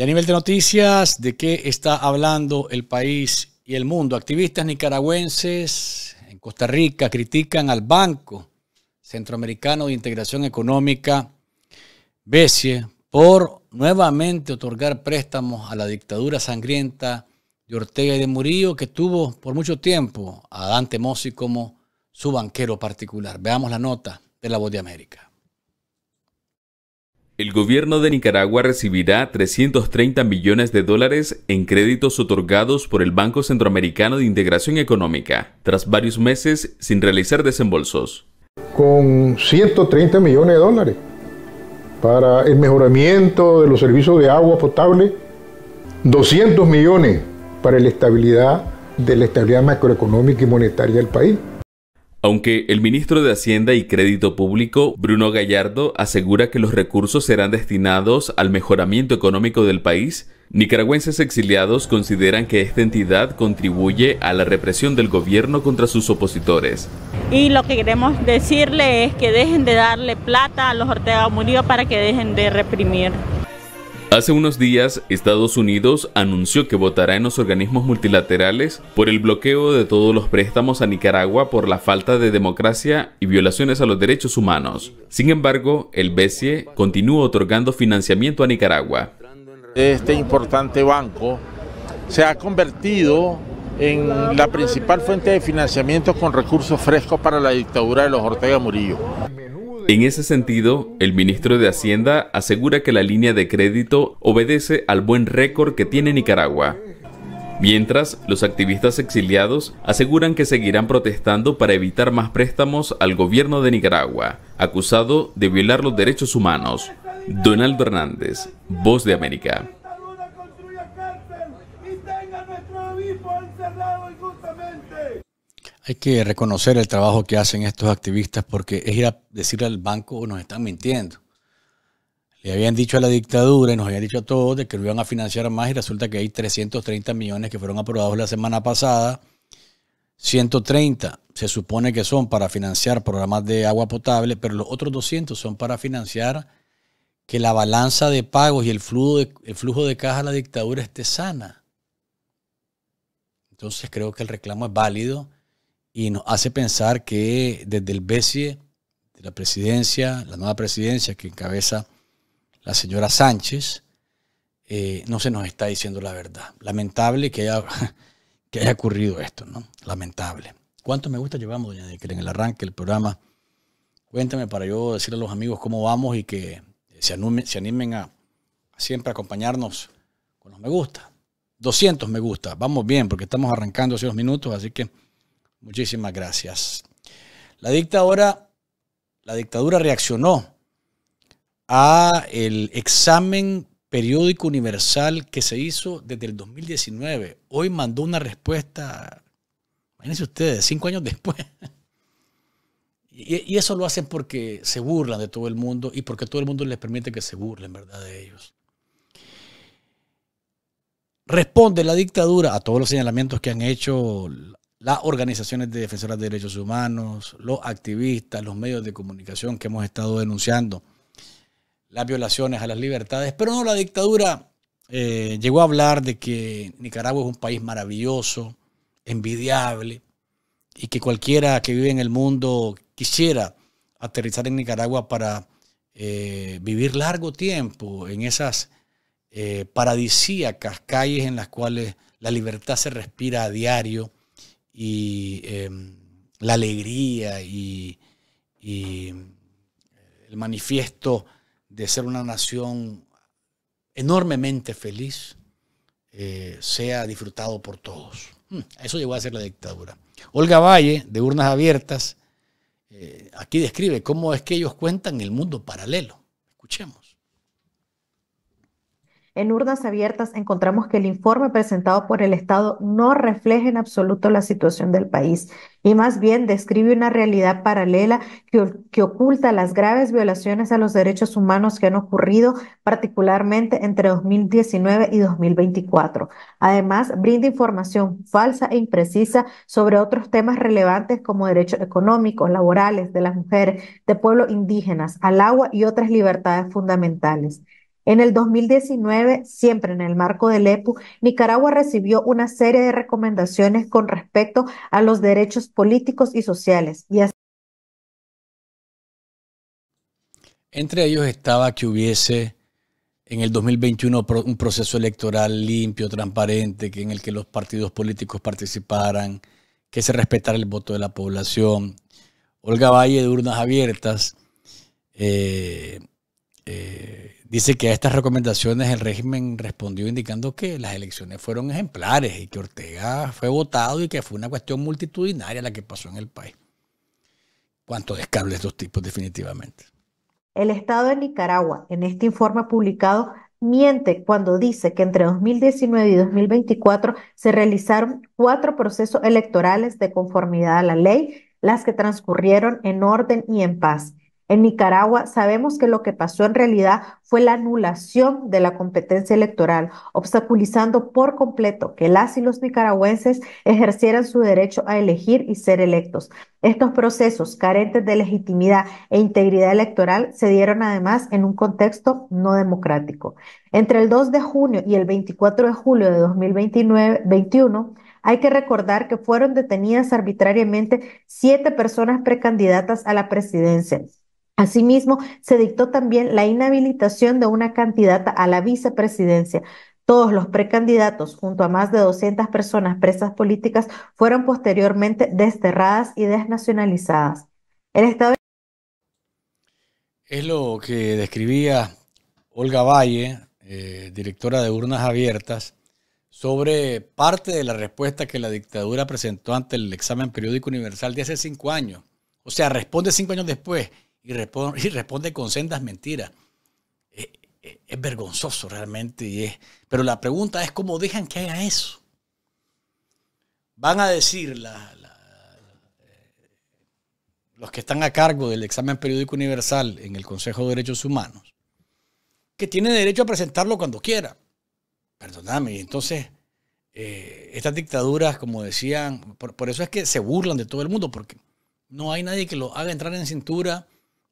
Y a nivel de noticias, ¿de qué está hablando el país y el mundo? Activistas nicaragüenses en Costa Rica critican al Banco Centroamericano de Integración Económica, BESIE, por nuevamente otorgar préstamos a la dictadura sangrienta de Ortega y de Murillo, que tuvo por mucho tiempo a Dante Mossi como su banquero particular. Veamos la nota de La Voz de América. El gobierno de Nicaragua recibirá 330 millones de dólares en créditos otorgados por el Banco Centroamericano de Integración Económica, tras varios meses sin realizar desembolsos. Con 130 millones de dólares para el mejoramiento de los servicios de agua potable, 200 millones para la estabilidad de la estabilidad macroeconómica y monetaria del país. Aunque el ministro de Hacienda y Crédito Público, Bruno Gallardo, asegura que los recursos serán destinados al mejoramiento económico del país, nicaragüenses exiliados consideran que esta entidad contribuye a la represión del gobierno contra sus opositores. Y lo que queremos decirle es que dejen de darle plata a los Ortega Murillo para que dejen de reprimir. Hace unos días, Estados Unidos anunció que votará en los organismos multilaterales por el bloqueo de todos los préstamos a Nicaragua por la falta de democracia y violaciones a los derechos humanos. Sin embargo, el BCE continúa otorgando financiamiento a Nicaragua. Este importante banco se ha convertido en la principal fuente de financiamiento con recursos frescos para la dictadura de los Ortega Murillo. En ese sentido, el ministro de Hacienda asegura que la línea de crédito obedece al buen récord que tiene Nicaragua. Mientras, los activistas exiliados aseguran que seguirán protestando para evitar más préstamos al gobierno de Nicaragua, acusado de violar los derechos humanos. Donaldo Hernández, Voz de América. Hay que reconocer el trabajo que hacen estos activistas porque es ir a decirle al banco nos están mintiendo. Le habían dicho a la dictadura y nos habían dicho a todos de que lo iban a financiar más y resulta que hay 330 millones que fueron aprobados la semana pasada. 130 se supone que son para financiar programas de agua potable, pero los otros 200 son para financiar que la balanza de pagos y el flujo de, el flujo de caja a la dictadura esté sana. Entonces creo que el reclamo es válido y nos hace pensar que desde el BCE, de la presidencia, la nueva presidencia que encabeza la señora Sánchez, eh, no se nos está diciendo la verdad. Lamentable que haya, que haya ocurrido esto, ¿no? Lamentable. ¿Cuántos me gusta llevamos, doña en el arranque del programa? Cuéntame para yo decirle a los amigos cómo vamos y que se, se animen a, a siempre acompañarnos con los me gusta. 200 me gusta. Vamos bien porque estamos arrancando hace unos minutos, así que... Muchísimas gracias. La dictadura, la dictadura reaccionó a el examen periódico universal que se hizo desde el 2019. Hoy mandó una respuesta, imagínense ustedes, cinco años después. Y, y, eso lo hacen porque se burlan de todo el mundo y porque todo el mundo les permite que se burlen, ¿verdad? De ellos. Responde la dictadura a todos los señalamientos que han hecho las organizaciones de defensoras de derechos humanos, los activistas, los medios de comunicación que hemos estado denunciando las violaciones a las libertades, pero no la dictadura. Eh, llegó a hablar de que Nicaragua es un país maravilloso, envidiable, y que cualquiera que vive en el mundo quisiera aterrizar en Nicaragua para eh, vivir largo tiempo en esas eh, paradisíacas calles en las cuales la libertad se respira a diario, y em, la alegría y, el manifiesto de ser una nación enormemente feliz eh, sea disfrutado por todos. Hmm, eso llegó a ser la dictadura. Olga Valle, de Urnas Abiertas, eh, aquí describe cómo es que ellos cuentan el mundo paralelo. Escuchemos. En urnas abiertas encontramos que el informe presentado por el Estado no refleja en absoluto la situación del país y más bien describe una realidad paralela que, oculta las graves violaciones a los derechos humanos que han ocurrido particularmente entre 2019 y 2024. Además, brinda información falsa e imprecisa sobre otros temas relevantes como derechos económicos, laborales, de las mujeres, de pueblos indígenas, al agua y otras libertades fundamentales. En el 2019, siempre en el marco del EPU, Nicaragua recibió una serie de recomendaciones con respecto a los derechos políticos y sociales. Entre ellos estaba que hubiese en el 2021 un proceso electoral limpio, transparente, que en el que los partidos políticos participaran, que se respetara el voto de la población. Olga Valle de Urnas Abiertas, eh, eh, Dice que a estas recomendaciones el régimen respondió indicando que las elecciones fueron ejemplares y que Ortega fue votado y que fue una cuestión multitudinaria la que pasó en el país. Cuánto descable estos tipos definitivamente. El Estado de Nicaragua, en este informe publicado, miente cuando dice que entre 2019 y 2024 se realizaron cuatro procesos electorales de conformidad a la ley, las que transcurrieron en orden y en paz. En Nicaragua sabemos que lo que pasó en realidad fue la anulación de la competencia electoral, obstaculizando por completo que las y los nicaragüenses ejercieran su derecho a elegir y ser electos. Estos procesos carentes de legitimidad e integridad electoral se dieron además en un contexto no democrático. Entre el 2 de junio y el 24 de julio de 2021, hay que recordar que fueron detenidas arbitrariamente siete personas precandidatas a la presidencia, Asimismo, se dictó también la inhabilitación de una candidata a la vicepresidencia. Todos los precandidatos, junto a más de 200 personas presas políticas, fueron posteriormente desterradas y desnacionalizadas. El Estado. Es lo que describía Olga Valle, eh, directora de Urnas Abiertas, sobre parte de la respuesta que la dictadura presentó ante el examen periódico universal de hace cinco años. O sea, responde cinco años después y responde, con sendas mentiras. Eh, eh, es, vergonzoso realmente. es, pero la pregunta es cómo dejan que haga eso. Van a decir eh, los que están a cargo del examen periódico universal en el Consejo de Derechos Humanos que tiene derecho a presentarlo cuando quiera. Perdóname, entonces estas dictaduras, como decían, por, eso es que se burlan de todo el mundo, porque no hay nadie que lo haga entrar en cintura,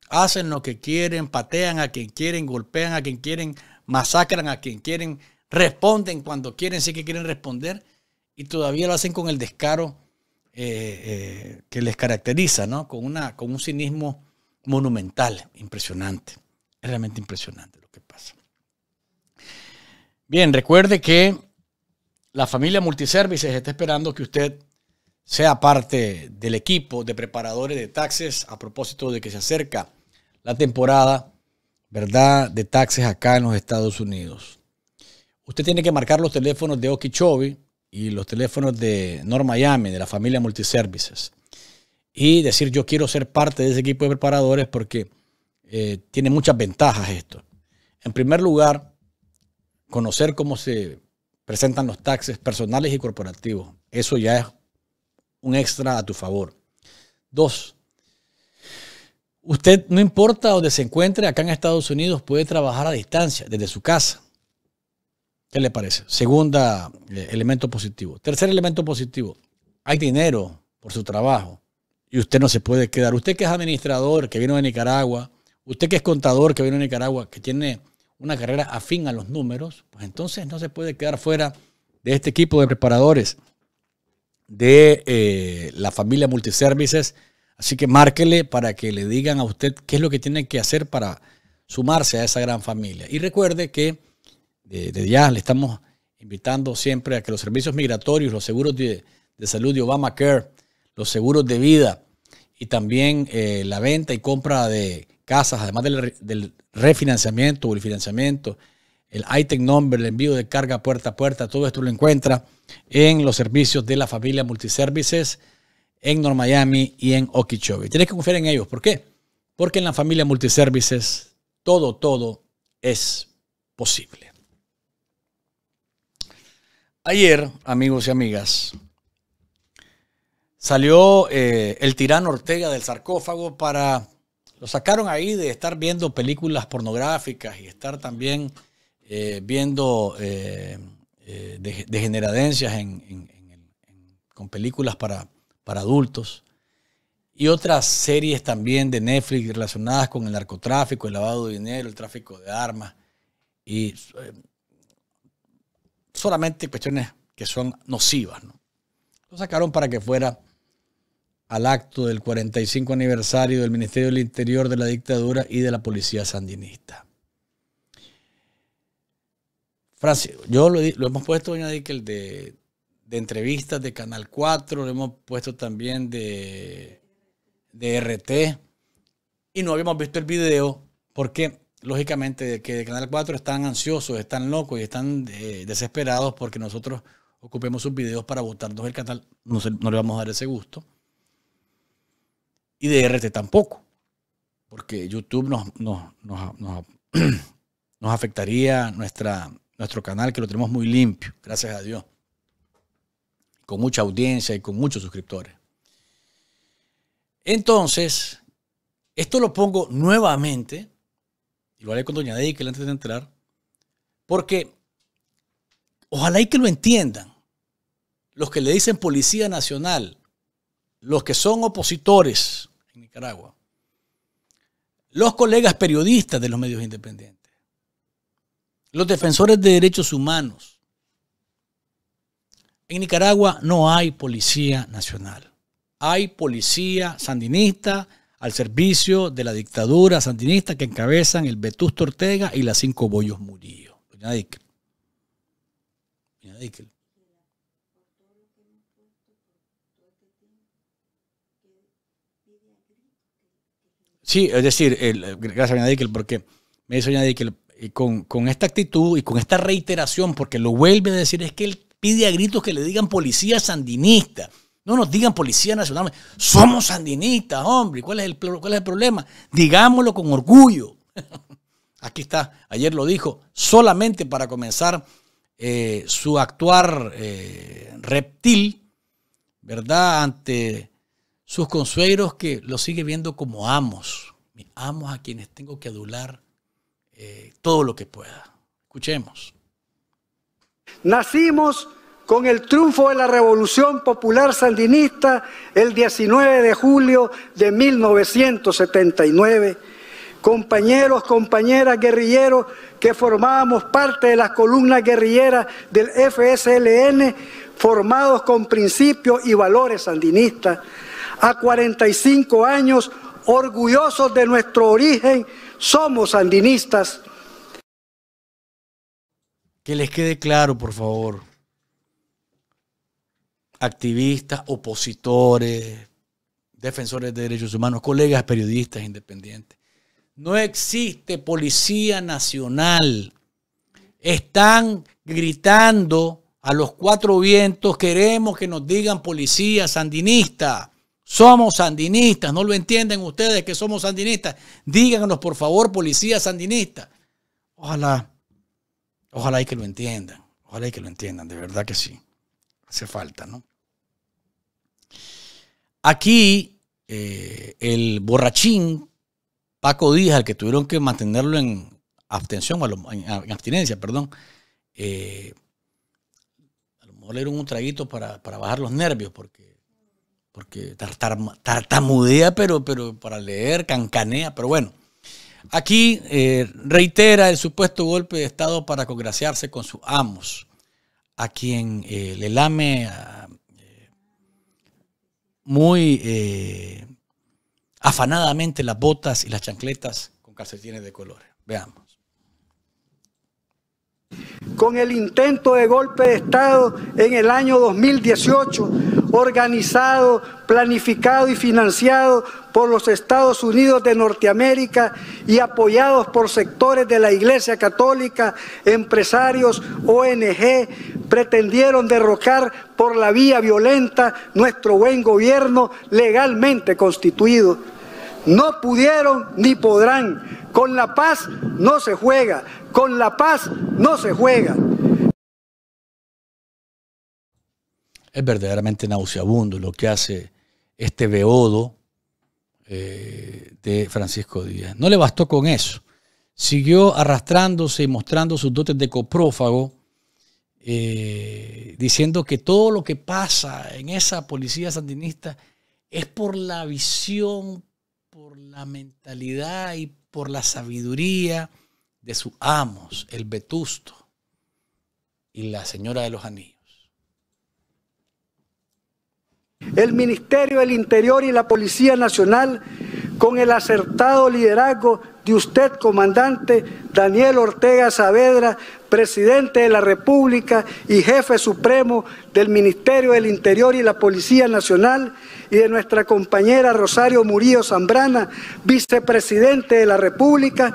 hacen lo que quieren, patean a quien quieren, golpean a quien quieren, masacran a quien quieren, responden cuando quieren, sí que quieren responder, y todavía lo hacen con el descaro eh, eh, que les caracteriza, ¿no? Con, una, con un cinismo monumental, impresionante. Es realmente impresionante lo que pasa. Bien, recuerde que la familia Multiservices está esperando que usted sea parte del equipo de preparadores de taxes a propósito de que se acerca la temporada, ¿verdad?, de taxes acá en los Estados Unidos. Usted tiene que marcar los teléfonos de Okeechobee y los teléfonos de North Miami, de la familia Multiservices, y decir yo quiero ser parte de ese equipo de preparadores porque eh, tiene muchas ventajas esto. En primer lugar, conocer cómo se presentan los taxes personales y corporativos. Eso ya es un extra a tu favor. Dos, Usted, no importa dónde se encuentre, acá en Estados Unidos puede trabajar a distancia, desde su casa. ¿Qué le parece? Segundo eh, elemento positivo. Tercer elemento positivo. Hay dinero por su trabajo y usted no se puede quedar. Usted que es administrador, que vino de Nicaragua, usted que es contador, que vino de Nicaragua, que tiene una carrera afín a los números, pues entonces no se puede quedar fuera de este equipo de preparadores de eh, la familia Multiservices Así que márquele para que le digan a usted qué es lo que tiene que hacer para sumarse a esa gran familia. Y recuerde que desde eh, ya le estamos invitando siempre a que los servicios migratorios, los seguros de, salud de Obamacare, los seguros de vida y también eh, la venta y compra de casas, además del, del refinanciamiento o el financiamiento, el ITEC number, el envío de carga puerta a puerta, todo esto lo encuentra en los servicios de la familia Multiservices en North Miami y en Okeechobee. Tienes que confiar en ellos. ¿Por qué? Porque en la familia Multiservices todo, todo es posible. Ayer, amigos y amigas, salió eh, el tirano Ortega del sarcófago para... Lo sacaron ahí de estar viendo películas pornográficas y estar también eh, viendo eh, degeneradencias con películas para, para adultos, y otras series también de Netflix relacionadas con el narcotráfico, el lavado de dinero, el tráfico de armas, y eh, solamente cuestiones que son nocivas. Lo sacaron para que fuera al acto del 45 aniversario del Ministerio del Interior de la dictadura y de la policía sandinista. Francis, yo lo, hemos puesto que el de, de entrevistas de Canal 4, lo hemos puesto también de, de RT. Y no habíamos visto el video porque, lógicamente, que de Canal 4 están ansiosos, están locos y están eh, desesperados porque nosotros ocupemos sus videos para votarnos el canal. No, le vamos a dar ese gusto. Y de RT tampoco. Porque YouTube nos, nos afectaría nuestra, nuestro canal, que lo tenemos muy limpio, gracias a Dios con mucha audiencia y con muchos suscriptores. Entonces, esto lo pongo nuevamente, y lo haré con Doña que antes de entrar, porque ojalá y que lo entiendan los que le dicen Policía Nacional, los que son opositores en Nicaragua, los colegas periodistas de los medios independientes, los defensores de derechos humanos, en Nicaragua no hay policía nacional. Hay policía sandinista al servicio de la dictadura sandinista que encabezan el Vetusto Ortega y las cinco bollos Murillo. Doña Dickel. Doña Dickel. Sí, es decir, gracias Doña Dickel porque me dice Doña Dickel, y eh, con, con, esta actitud y con esta reiteración, porque lo vuelve a decir, es que el pide a gritos que le digan policía sandinista. No nos digan policía nacional. Somos sandinistas, hombre. ¿Cuál es el, cuál el problema? Digámoslo con orgullo. Aquí está, ayer lo dijo, solamente para comenzar eh, su actuar eh, reptil, ¿verdad? Ante sus consuegros que lo sigue viendo como amos, amos a quienes tengo que adular eh, todo lo que pueda. Escuchemos. Nacimos con el triunfo de la Revolución Popular Sandinista el 19 de julio de 1979. Compañeros, compañeras, guerrilleros que formábamos parte de las columnas guerrilleras del FSLN, formados con principios y valores sandinistas, a 45 años, orgullosos de nuestro origen, somos sandinistas. Que les quede claro, por favor. Activistas, opositores, defensores de derechos humanos, colegas periodistas independientes. No existe policía nacional. Están gritando a los cuatro vientos, queremos que nos digan policía sandinista. Somos sandinistas, no lo entienden ustedes que somos sandinistas. Díganos por favor policía sandinista. Ojalá Ojalá y que lo entiendan, ojalá y que lo entiendan, de verdad que sí. Hace falta, ¿no? Aquí eh, el borrachín Paco Díaz, al que tuvieron que mantenerlo en abstención, en abstinencia, perdón, eh, a lo mejor le dieron un traguito para, bajar los nervios, porque porque tartamudea, pero, pero para leer, cancanea, pero bueno. Aquí eh, reitera el supuesto golpe de Estado para congraciarse con sus amos, a quien eh, le lame eh, muy afanadamente las botas y las chancletas con calcetines de colores. Veamos con el intento de golpe de Estado en el año 2018, organizado, planificado y financiado por los Estados Unidos de Norteamérica y apoyados por sectores de la Iglesia Católica, empresarios, ONG, pretendieron derrocar por la vía violenta nuestro buen gobierno legalmente constituido. No pudieron ni podrán. Con la paz no se juega. Con la paz no se juega. Es verdaderamente nauseabundo lo que hace este beodo eh, de Francisco Díaz. No le bastó con eso. Siguió arrastrándose y mostrando sus dotes de coprófago, eh, diciendo que todo lo que pasa en esa policía sandinista es por la visión, por la mentalidad y por la sabiduría de su Amos, el vetusto, y la señora de los anillos. El Ministerio del Interior y la Policía Nacional, con el acertado liderazgo de usted, comandante Daniel Ortega Saavedra, presidente de la República y jefe supremo del Ministerio del Interior y la Policía Nacional, y de nuestra compañera Rosario Murillo Zambrana, vicepresidente de la República,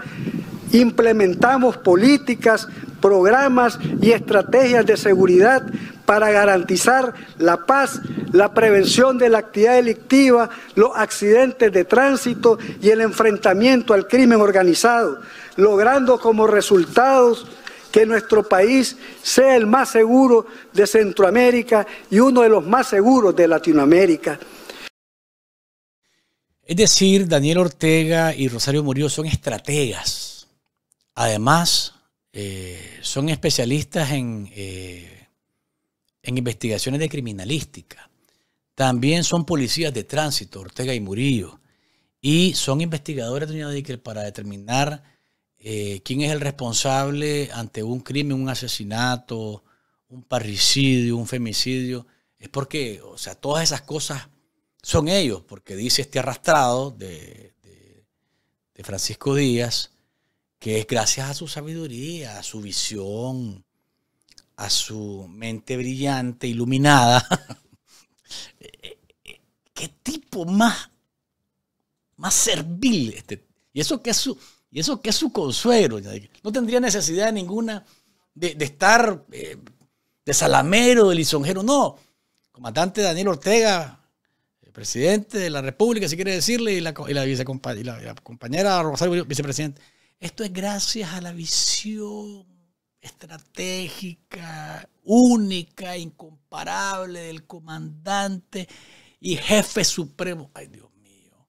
implementamos políticas, programas y estrategias de seguridad para garantizar la paz, la prevención de la actividad delictiva, los accidentes de tránsito y el enfrentamiento al crimen organizado, logrando como resultados que nuestro país sea el más seguro de Centroamérica y uno de los más seguros de Latinoamérica. Es decir, Daniel Ortega y Rosario Murillo son estrategas Además, eh, son especialistas eh, en, investigaciones de criminalística. También son policías de tránsito, Ortega y Murillo. Y son investigadores, doña para determinar eh, quién es el responsable ante un crimen, un asesinato, un parricidio, un femicidio. Es porque, o sea, todas esas cosas son ellos, porque dice este arrastrado de Francisco Díaz que es gracias a su sabiduría, a su visión, a su mente brillante, iluminada. ¿Qué tipo más, más servil? Este. Y eso que es su, y eso que su No tendría necesidad ninguna de, estar eh, de salamero, de lisonjero, no. Comandante Daniel Ortega, eh, presidente de la República, si quiere decirle, y la, y la, y la compañera Rosario, vicepresidente esto es gracias a la visión estratégica, única, incomparable del comandante y jefe supremo. Ay, Dios mío.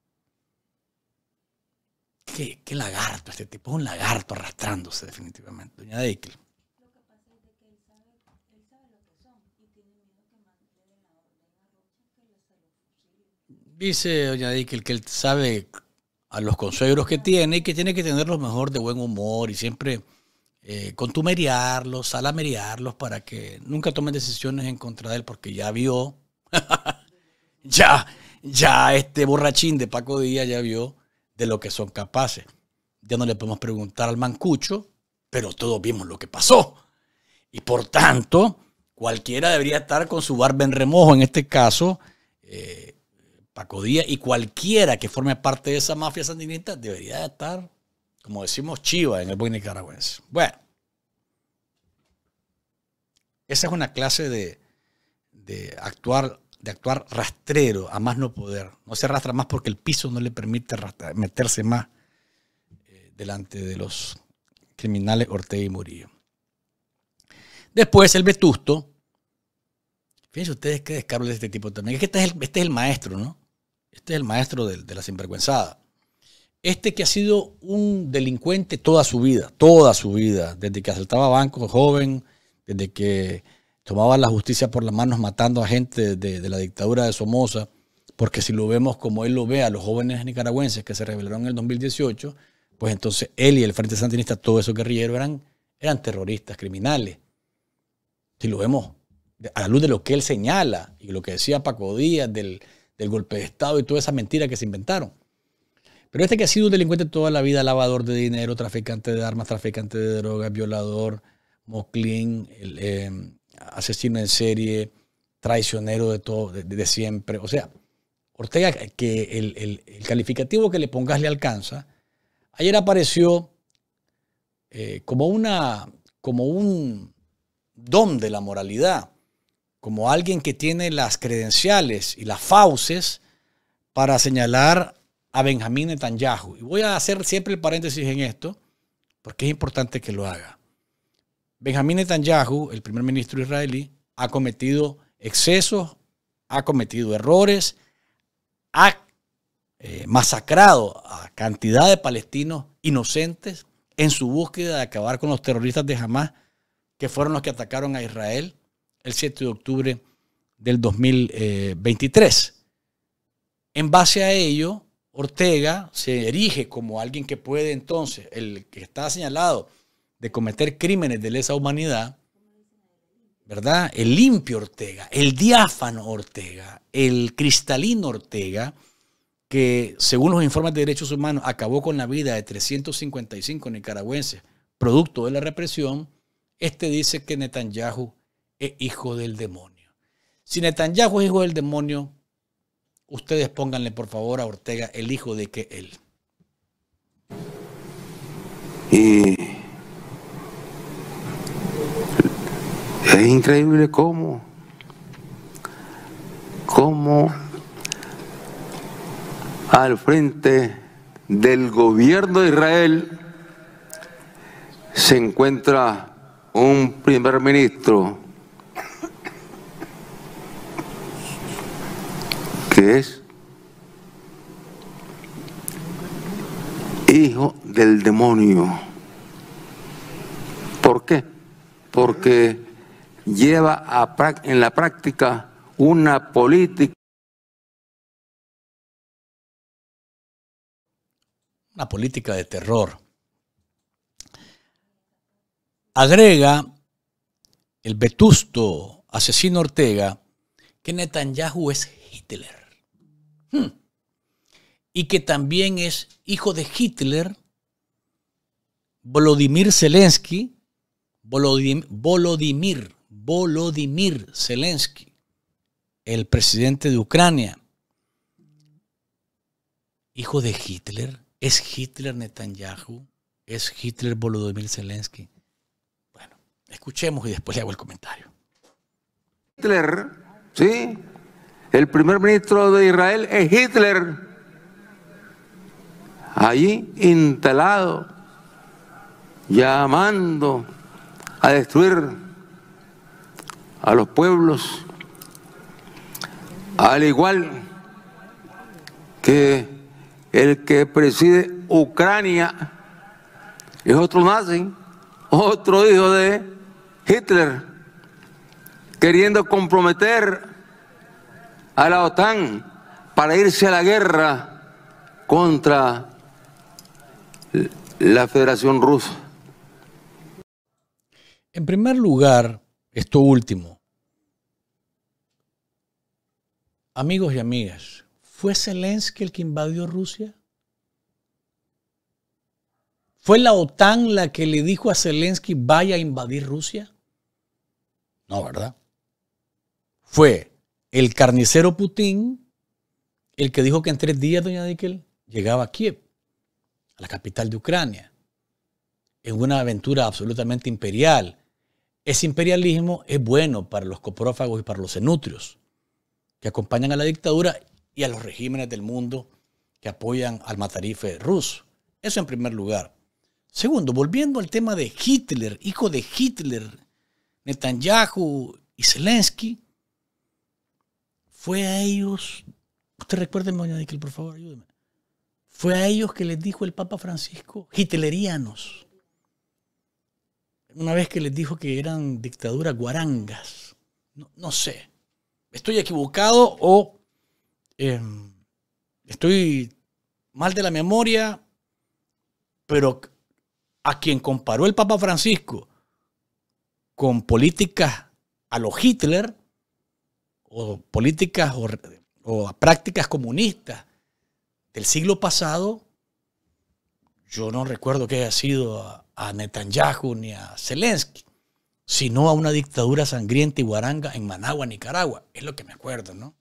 Qué, lagarto este tipo. Es un lagarto arrastrándose definitivamente. Doña Deikel. Dice Doña Deikel que él sabe a los consejeros que tiene y que tiene que tener tenerlos mejor de buen humor y siempre eh, contumeriarlos, para que nunca tomen decisiones en contra de él porque ya vio, ya, ya este borrachín de Paco Díaz ya vio de lo que son capaces. Ya no le podemos preguntar al mancucho, pero todos vimos lo que pasó. Y por tanto, cualquiera debería estar con su barba en remojo en este caso. Eh, Paco Díaz y cualquiera que forme parte de esa mafia sandinista debería estar, como decimos, chiva en el buen nicaragüense. Bueno, esa es una clase de, actuar de actuar rastrero, a más no poder. No se arrastra más porque el piso no le permite meterse más eh, delante de los criminales Ortega y Murillo. Después el Vetusto. Fíjense ustedes qué descargo de este tipo también. Es que este es el este maestro, ¿no? Este es el maestro de, la sinvergüenzada. Este que ha sido un delincuente toda su vida, toda su vida, desde que asaltaba bancos joven, desde que tomaba la justicia por las manos matando a gente de, la dictadura de Somoza, porque si lo vemos como él lo ve a los jóvenes nicaragüenses que se rebelaron en el 2018, pues entonces él y el Frente Sandinista, todos esos guerrilleros eran, eran terroristas, criminales. Si lo vemos a la luz de lo que él señala y lo que decía Paco Díaz del, del golpe de Estado y toda esa mentira que se inventaron. Pero este que ha sido un delincuente toda la vida, lavador de dinero, traficante de armas, traficante de drogas, violador, moclín, eh, asesino en serie, traicionero de todo, siempre. O sea, Ortega, que el, calificativo que le pongas le alcanza, ayer apareció eh, como, una, como un don de la moralidad como alguien que tiene las credenciales y las fauces para señalar a Benjamín Netanyahu. Y voy a hacer siempre el paréntesis en esto, porque es importante que lo haga. Benjamín Netanyahu, el primer ministro israelí, ha cometido excesos, ha cometido errores, ha eh, masacrado a cantidad de palestinos inocentes en su búsqueda de acabar con los terroristas de Hamas, que fueron los que atacaron a Israel el 7 de octubre del 2023. Eh, en base a ello, Ortega se erige como alguien que puede entonces, el que está señalado de cometer crímenes de lesa humanidad, ¿verdad? El limpio Ortega, el diáfano Ortega, el cristalino Ortega, que según los informes de derechos humanos acabó con la vida de 355 nicaragüenses producto de la represión, este dice que Netanyahu es hijo del demonio. Si Netanyahu es hijo del demonio, ustedes pónganle por favor a Ortega el hijo de que él. Y es increíble cómo, cómo al frente del gobierno de Israel se encuentra un primer ministro que es hijo del demonio. ¿Por qué? Porque lleva a, en la práctica una política. Una política de terror. Agrega el vetusto asesino Ortega que Netanyahu es Hitler. Hmm. Y que también es hijo de Hitler, Volodymyr Zelensky, Volodymyr, Volodymyr Zelensky, el presidente de Ucrania. Hijo de Hitler, es Hitler Netanyahu, es Hitler Volodymyr Zelensky. Bueno, escuchemos y después le hago el comentario. Hitler, ¿sí? El primer ministro de Israel es Hitler, allí instalado, llamando a destruir a los pueblos, al igual que el que preside Ucrania es otro nazi, otro hijo de Hitler, queriendo comprometer a la OTAN para irse a la guerra contra la Federación Rusa. En primer lugar, esto último, amigos y amigas, ¿fue Zelensky el que invadió Rusia? ¿Fue la OTAN la que le dijo a Zelensky vaya a invadir Rusia? No, ¿verdad? Fue el carnicero Putin, el que dijo que en tres días doña Dickel llegaba a Kiev, a la capital de Ucrania, en una aventura absolutamente imperial. Ese imperialismo es bueno para los coprófagos y para los enutrios que acompañan a la dictadura y a los regímenes del mundo que apoyan al matarife ruso. Eso en primer lugar. Segundo, volviendo al tema de Hitler, hijo de Hitler, Netanyahu y Zelensky, fue a ellos, usted recuerden, doña por favor, ayúdeme. Fue a ellos que les dijo el Papa Francisco, hitlerianos. Una vez que les dijo que eran dictaduras guarangas. No, sé. ¿Estoy equivocado o em, estoy mal de la memoria? Pero a quien comparó el Papa Francisco con políticas a los Hitler o políticas o, prácticas comunistas del siglo pasado, yo no recuerdo que haya sido a, Netanyahu ni a Zelensky, sino a una dictadura sangrienta y guaranga en Managua, Nicaragua. Es lo que me acuerdo, ¿no?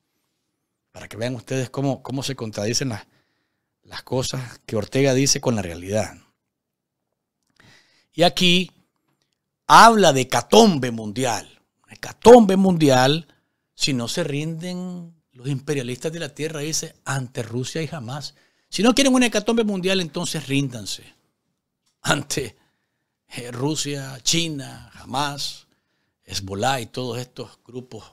Para que vean ustedes cómo, cómo se contradicen las, las cosas que Ortega dice con la realidad. Y aquí habla de catombe mundial. Catombe mundial si no se rinden los imperialistas de la tierra, dice, ante Rusia y jamás. Si no quieren una hecatombe mundial, entonces ríndanse ante eh, Rusia, China, jamás, Hezbollah y todos estos grupos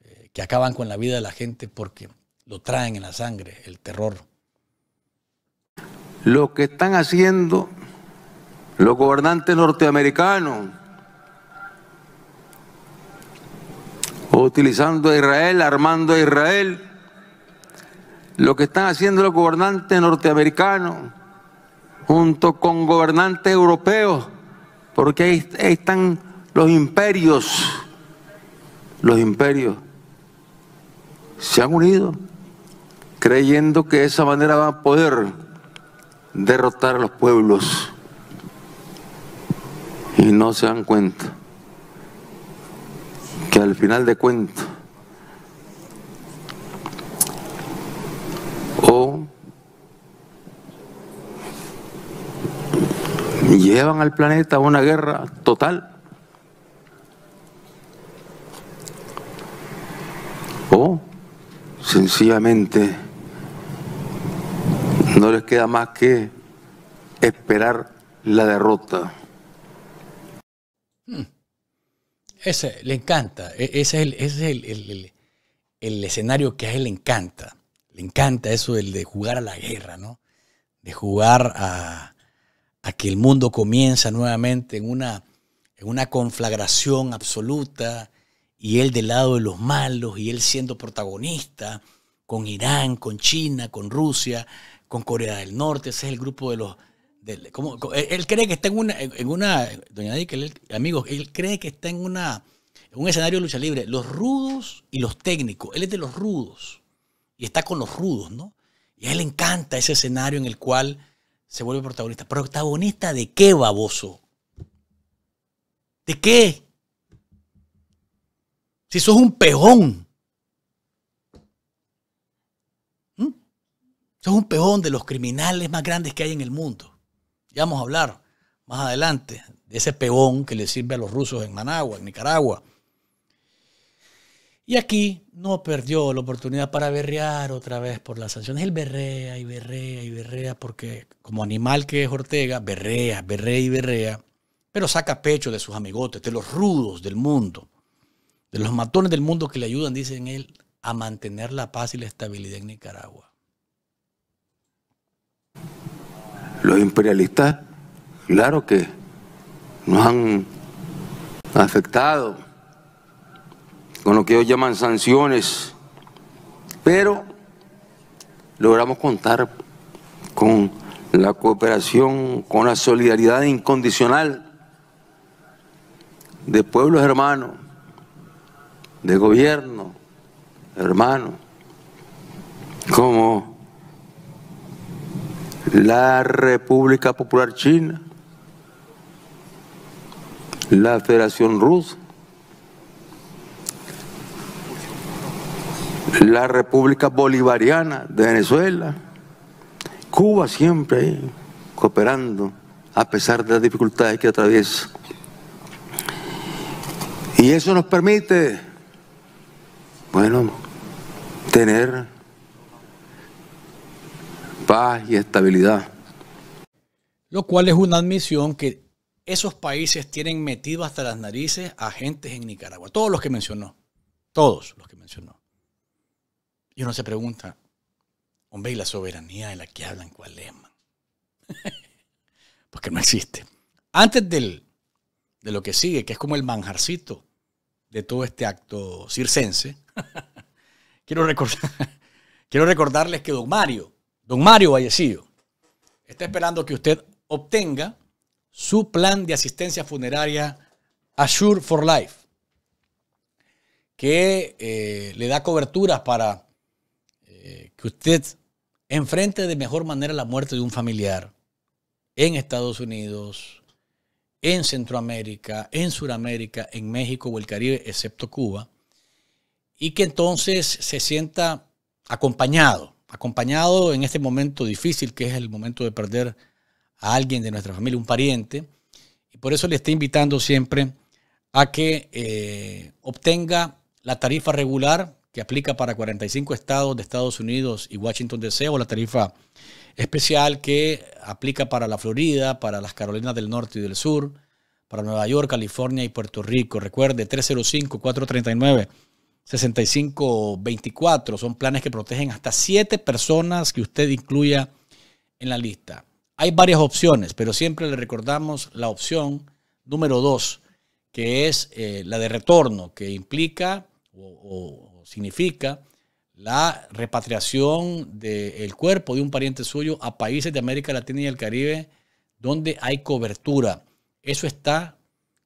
eh, que acaban con la vida de la gente porque lo traen en la sangre, el terror. Lo que están haciendo los gobernantes norteamericanos utilizando a Israel, armando a Israel, lo que están haciendo los gobernantes norteamericanos junto con gobernantes europeos, porque ahí están los imperios, los imperios se han unido creyendo que de esa manera van a poder derrotar a los pueblos y no se dan cuenta que al final de cuentas, o llevan al planeta a una guerra total, o sencillamente no les queda más que esperar la derrota. Ese, le encanta. E, ese es, el, escenario que a él le encanta. Le encanta eso del de jugar a la guerra, ¿no? De jugar a, que el mundo comienza nuevamente en una, en una conflagración absoluta y él del lado de los malos y él siendo protagonista con Irán, con China, con Rusia, con Corea del Norte. Ese es el grupo de los él cree que está en una, en una doña amigos, él cree que está en una, un escenario de lucha libre, los rudos y los técnicos. Él es de los rudos y está con los rudos, ¿no? Y a él le encanta ese escenario en el cual se vuelve protagonista. ¿Protagonista de qué, baboso? ¿De qué? Si sos un pejón. ¿Mm? Sos un pejón de los criminales más grandes que hay en el mundo. Ya vamos a hablar más adelante de ese peón que le sirve a los rusos en Managua, en Nicaragua. Y aquí no perdió la oportunidad para berrear otra vez por las sanciones. Él berrea y berrea y berrea porque como animal que es Ortega, berrea, berrea y berrea, pero saca pecho de sus amigotes, de los rudos del mundo, de los matones del mundo que le ayudan, dicen él, a mantener la paz y la estabilidad en Nicaragua. Los imperialistas, claro que nos han afectado con lo que ellos llaman sanciones, pero logramos contar con la cooperación, con la solidaridad incondicional de pueblos hermanos, de gobierno hermanos, como la República Popular China, la Federación Rusa, la República Bolivariana de Venezuela, Cuba siempre ahí, cooperando a pesar de las dificultades que atraviesa. Y eso nos permite, bueno, tener paz y estabilidad. Lo cual es una admisión que esos países tienen metido hasta las narices a agentes en Nicaragua. Todos los que mencionó. Todos los que mencionó. Y uno se pregunta, hombre, ¿y la soberanía de la que hablan cuál es, Porque no existe. Antes del, de lo que sigue, que es como el manjarcito de todo este acto circense, quiero, recordar, quiero recordarles que don Mario Don Mario Vallecillo está esperando que usted obtenga su plan de asistencia funeraria Assure for Life, que eh, le da coberturas para eh, que usted enfrente de mejor manera la muerte de un familiar en Estados Unidos, en Centroamérica, en Sudamérica, en México o el Caribe, excepto Cuba, y que entonces se sienta acompañado acompañado en este momento difícil que es el momento de perder a alguien de nuestra familia, un pariente. Y por eso le estoy invitando siempre a que eh, obtenga la tarifa regular que aplica para 45 estados de Estados Unidos y Washington DC, o la tarifa especial que aplica para la Florida, para las Carolinas del Norte y del Sur, para Nueva York, California y Puerto Rico. Recuerde, 305-439. 6524. Son planes que protegen hasta siete personas que usted incluya en la lista. Hay varias opciones, pero siempre le recordamos la opción número dos que es eh, la de retorno, que implica o, significa la repatriación del cuerpo de un pariente suyo a países de América Latina y el Caribe donde hay cobertura. Eso está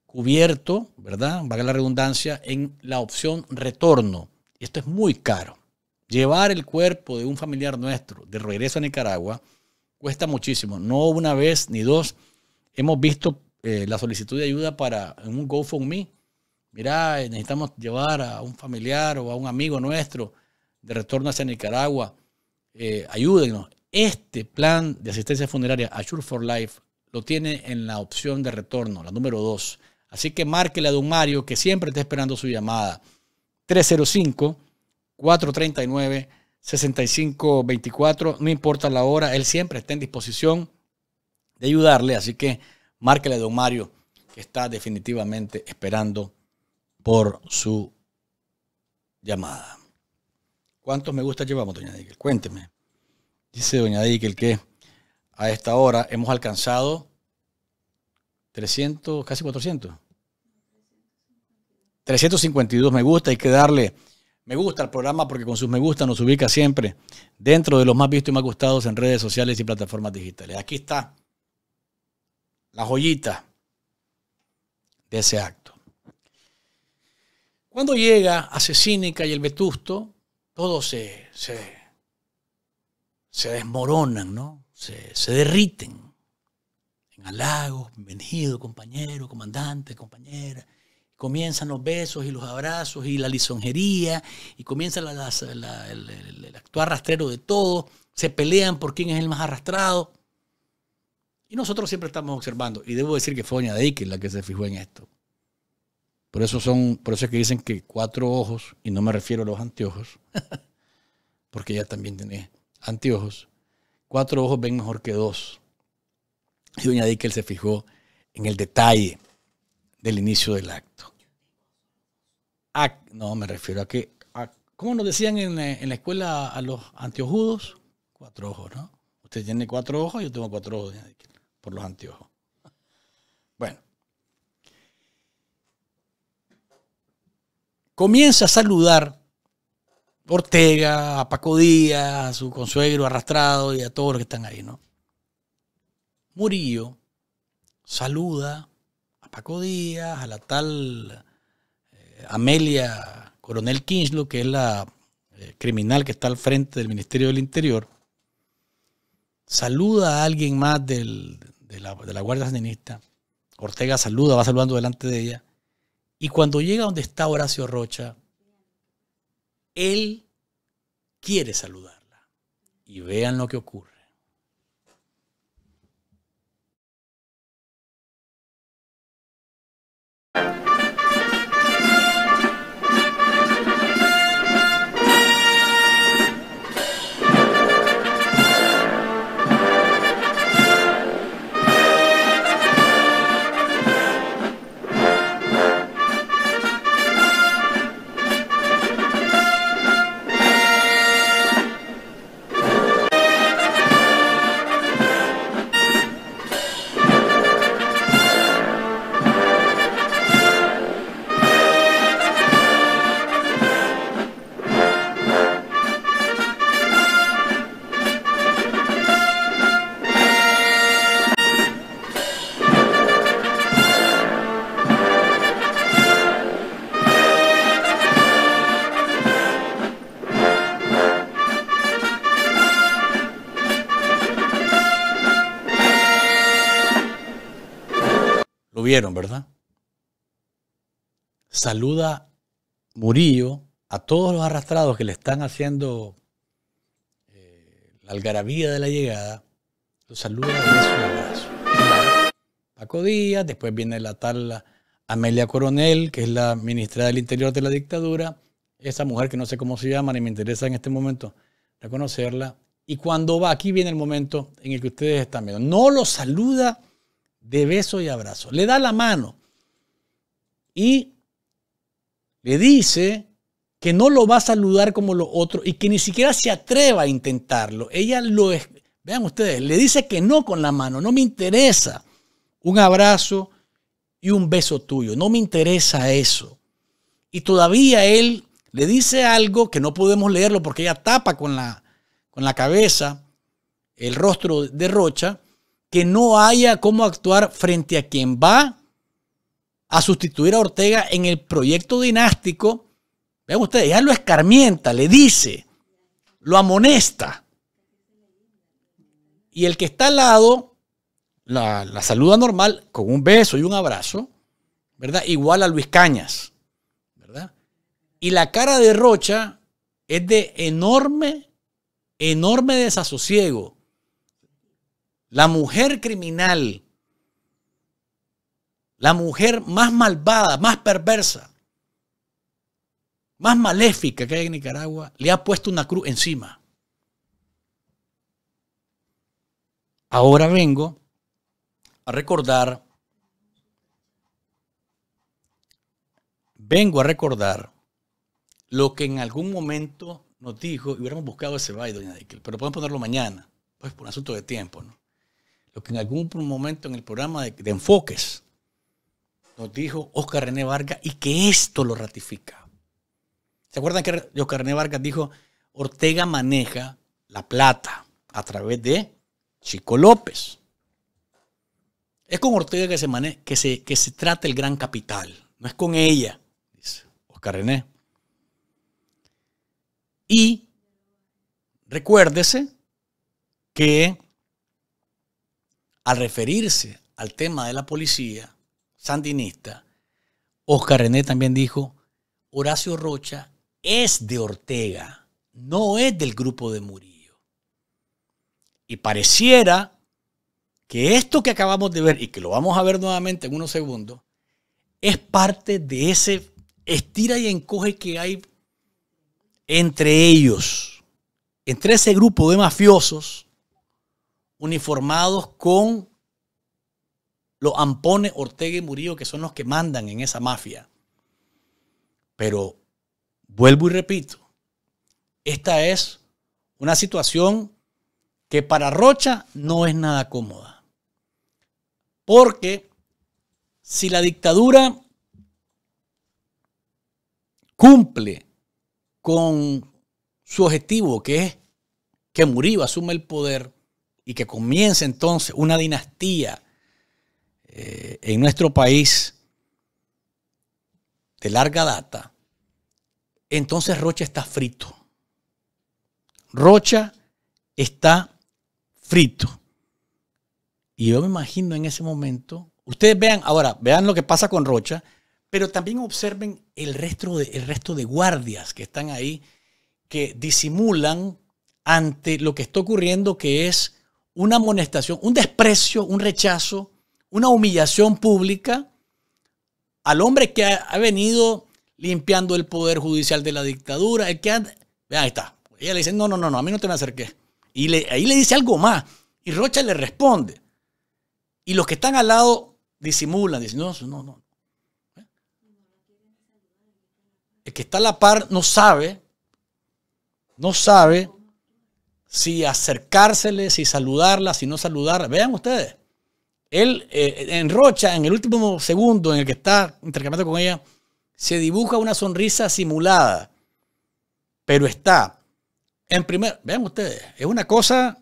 cubierto, ¿verdad? Valga la redundancia, en la opción retorno. Esto es muy caro. Llevar el cuerpo de un familiar nuestro de regreso a Nicaragua cuesta muchísimo. No una vez ni dos. Hemos visto eh, la solicitud de ayuda para un GoFundMe. Mirá, necesitamos llevar a un familiar o a un amigo nuestro de retorno hacia Nicaragua. Eh, ayúdenos. Este plan de asistencia funeraria, Assure for Life, lo tiene en la opción de retorno, la número dos. Así que márquele a don Mario, que siempre está esperando su llamada. 305-439-6524. No importa la hora, él siempre está en disposición de ayudarle. Así que márquele a don Mario, que está definitivamente esperando por su llamada. ¿Cuántos me gusta llevamos, doña Dickel? Cuénteme. Dice doña Dickel que a esta hora hemos alcanzado 300, casi 400. 352 me gusta, hay que darle me gusta al programa porque con sus me gusta nos ubica siempre dentro de los más vistos y más gustados en redes sociales y plataformas digitales. Aquí está la joyita de ese acto. Cuando llega Asesínica y el Vetusto, todos se, se, desmoronan, ¿no? se, se derriten en halagos, compañero, comandante, compañera. Comienzan los besos y los abrazos y la lisonjería y comienza el, actuar rastrero de todos. Se pelean por quién es el más arrastrado. Y nosotros siempre estamos observando. Y debo decir que fue Doña Dike la que se fijó en esto. Por eso, son, por eso es que dicen que cuatro ojos, y no me refiero a los anteojos, porque ella también tiene anteojos, cuatro ojos ven mejor que dos. Y doña Dickel se fijó en el detalle del inicio del acto. no, me refiero a que, ¿cómo nos decían en, eh, en, la escuela a los anteojudos? Cuatro ojos, ¿no? Usted tiene cuatro ojos, yo tengo cuatro ojos, doña Dickel, por los anteojos. Bueno. Comienza a saludar Ortega, a Paco Díaz, a su consuegro arrastrado y a todos los que están ahí, ¿no? Murillo saluda a Paco Díaz, a la tal eh, Amelia Coronel Kinshlo, que es la eh, criminal que está al frente del Ministerio del Interior, saluda a alguien más de, la, de, la, Guardia Sandinista, Ortega saluda, va saludando delante de ella, y cuando llega donde está Horacio Rocha, él quiere saludarla. Y vean lo que ocurre. ¿verdad? Saluda Murillo a todos los arrastrados que le están haciendo eh, la algarabía de la llegada. Los saluda y un abrazo. Paco Díaz, después viene la tal Amelia Coronel, que es la ministra del Interior de la dictadura. Esa mujer que no sé cómo se llama, ni me interesa en este momento reconocerla. Y cuando va, aquí viene el momento en el que ustedes están viendo. No lo saluda de beso y abrazo. Le da la mano y le dice que no lo va a saludar como los otros y que ni siquiera se atreva a intentarlo. Ella lo, vean ustedes, le dice que no con la mano, no me interesa un abrazo y un beso tuyo, no me interesa eso. Y todavía él le dice algo que no podemos leerlo porque ella tapa con la, con la cabeza el rostro de Rocha que no haya cómo actuar frente a quien va a sustituir a Ortega en el proyecto dinástico, vean ustedes, ya lo escarmienta, le dice, lo amonesta. Y el que está al lado, la, la saluda normal con un beso y un abrazo, ¿verdad? Igual a Luis Cañas, ¿verdad? Y la cara de Rocha es de enorme, enorme desasosiego la mujer criminal, la mujer más malvada, más perversa, más maléfica que hay en Nicaragua, le ha puesto una cruz encima. Ahora vengo a recordar, vengo a recordar lo que en algún momento nos dijo, y hubiéramos buscado ese baile, doña pero podemos ponerlo mañana, pues por un asunto de tiempo, ¿no? que en algún momento en el programa de, enfoques nos dijo Oscar René Vargas y que esto lo ratifica. ¿Se acuerdan que Oscar René Vargas dijo, Ortega maneja la plata a través de Chico López? Es con Ortega que se, que se, que se trata el gran capital, no es con ella, dice Oscar René. Y recuérdese que al referirse al tema de la policía sandinista, Oscar René también dijo, Horacio Rocha es de Ortega, no es del grupo de Murillo. Y pareciera que esto que acabamos de ver y que lo vamos a ver nuevamente en unos segundos, es parte de ese estira y encoge que hay entre ellos, entre ese grupo de mafiosos uniformados con los ampones Ortega y Murillo, que son los que mandan en esa mafia. Pero vuelvo y repito, esta es una situación que para Rocha no es nada cómoda. Porque si la dictadura cumple con su objetivo, que es que Murillo asuma el poder, y que comience entonces una dinastía eh, en nuestro país de larga data, entonces Rocha está frito. Rocha está frito. Y yo me imagino en ese momento, ustedes vean, ahora vean lo que pasa con Rocha, pero también observen el resto el resto de guardias que están ahí, que disimulan ante lo que está ocurriendo, que es una amonestación, un desprecio, un rechazo, una humillación pública al hombre que ha, venido limpiando el poder judicial de la dictadura, el que ahí está. Ella le dice, no, no, no, no, a mí no te me acerqué. Y ahí le dice algo más. Y Rocha le responde. Y los que están al lado disimulan, dicen, no, no, no. El que está a la par no sabe, no sabe si acercárseles, si saludarlas, si no saludar Vean ustedes. Él enrocha en Rocha, en el último segundo en el que está intercambiando con ella, se dibuja una sonrisa simulada. Pero está en primer. Vean ustedes, es una cosa.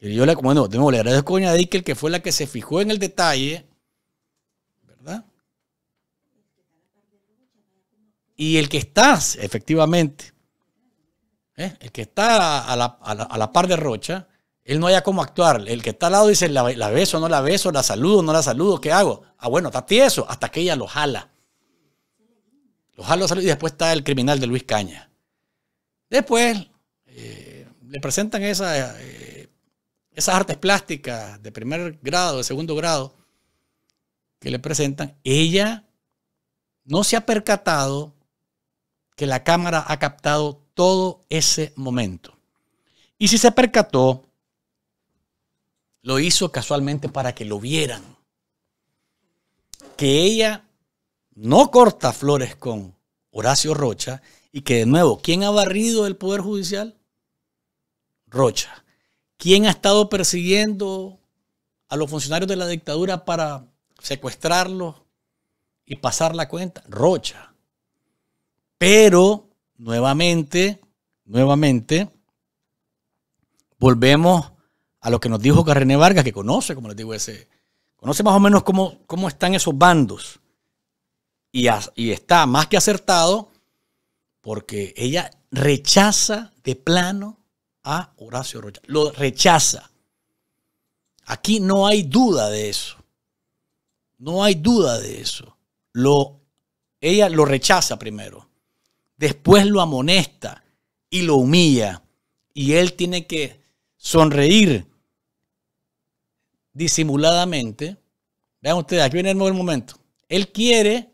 yo le, bueno, de nuevo, le agradezco a Doña Dickel, que fue la que se fijó en el detalle. ¿Verdad? Y el que está, efectivamente, ¿eh? El que está a la, par de Rocha, él no haya cómo actuar. El que está al lado dice, la, la beso, no la beso, la saludo, no la saludo, ¿qué hago? Ah, bueno, está tieso, hasta que ella lo jala. Lo jala, y después está el criminal de Luis Caña. Después eh, le presentan esa, eh, esas artes plásticas de primer grado, de segundo grado, que le presentan. Ella no se ha percatado que la cámara ha captado todo ese momento. Y si se percató, lo hizo casualmente para que lo vieran. Que ella no corta flores con Horacio Rocha y que de nuevo, ¿quién ha barrido el Poder Judicial? Rocha. ¿Quién ha estado persiguiendo a los funcionarios de la dictadura para secuestrarlos y pasar la cuenta? Rocha. Pero nuevamente, nuevamente, volvemos a lo que nos dijo Carrene Vargas, que conoce, como les digo, ese, conoce más o menos cómo, cómo están esos bandos. Y, está más que acertado porque ella rechaza de plano a Horacio Rocha. Lo rechaza. Aquí no hay duda de eso. No hay duda de eso. Lo, ella lo rechaza primero. Después lo amonesta y lo humilla. Y él tiene que sonreír disimuladamente. Vean ustedes, aquí viene el nuevo momento. Él quiere,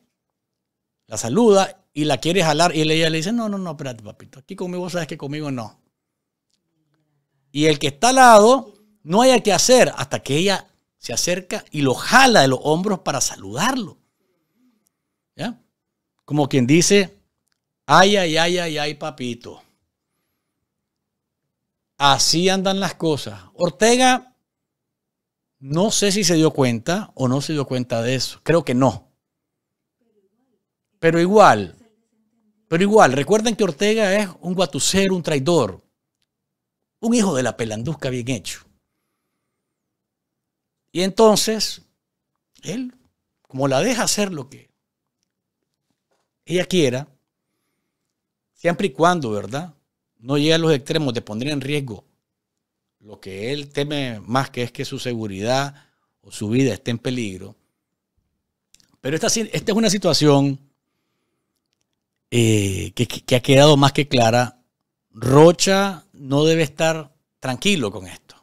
la saluda y la quiere jalar. Y ella le dice, no, no, no, espérate, papito. Aquí conmigo sabes que conmigo no. Y el que está al lado, no haya que hacer hasta que ella se acerca y lo jala de los hombros para saludarlo. ¿Ya? Como quien dice, Ay, ay, ay, ay, ay, papito. Así andan las cosas. Ortega, no sé si se dio cuenta o no se dio cuenta de eso. Creo que no. Pero igual, pero igual, recuerden que Ortega es un guatucero, un traidor, un hijo de la pelanduzca bien hecho. Y entonces, él, como la deja hacer lo que ella quiera, Siempre y cuando, ¿verdad? No llega a los extremos de poner en riesgo lo que él teme más que es que su seguridad o su vida esté en peligro. Pero esta, es una situación eh, que, que ha quedado más que clara. Rocha no debe estar tranquilo con esto